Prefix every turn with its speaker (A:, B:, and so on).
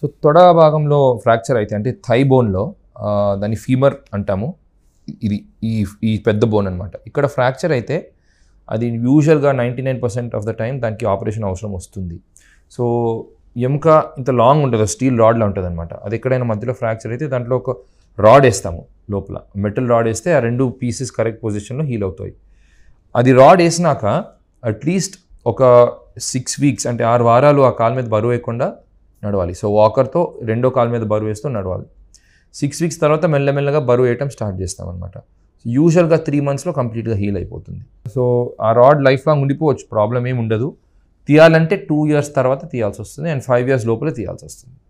A: so తొడ భాగంలో fracture అయితే అంటే థై బోన్లో దాన్ని ఫీమర్ అంటాము ఇది ఈ ఈ పెద్ద బోన్ అనమాట ఇక్కడ ఫ్రాక్చర్ అయితే అది యూజువల్గా ninety nine percent of the time దానికి ఆపరేషన్ అవసరం వస్తుంది సో ఎముక ఇంత లాంగ్ ఉంటుంది స్టీల్ రాడ్లా ఉంటుంది అనమాట అది ఎక్కడైనా మధ్యలో ఫ్రాక్చర్ అయితే దాంట్లో ఒక రాడ్ వేస్తాము లోపల మెటల్ రాడ్ వేస్తే ఆ రెండు పీసెస్ కరెక్ట్ పొజిషన్లో హీల్ అవుతాయి అది రాడ్ వేసినాక అట్లీస్ట్ ఒక సిక్స్ వీక్స్ అంటే ఆరు వారాలు ఆ కాలు మీద బరువు వేయకుండా నడవాలి సో వాకర్తో రెండో కాలు మీద బరువు వేస్తూ నడవాలి సిక్స్ వీక్స్ తర్వాత మెల్లమెల్లగా బరువు వేయటం స్టార్ట్ చేస్తాం అనమాట యూజువల్గా త్రీ మంత్స్లో కంప్లీట్గా హీల్ అయిపోతుంది సో ఆ రాడ్ లైఫ్ లాంగ్ ఉండిపోవచ్చు ప్రాబ్లం ఏమి ఉండదు తీయాలంటే టూ ఇయర్స్ తర్వాత తీయాల్సి వస్తుంది అండ్ ఫైవ్ ఇయర్స్ లోపలే తీయాల్సి వస్తుంది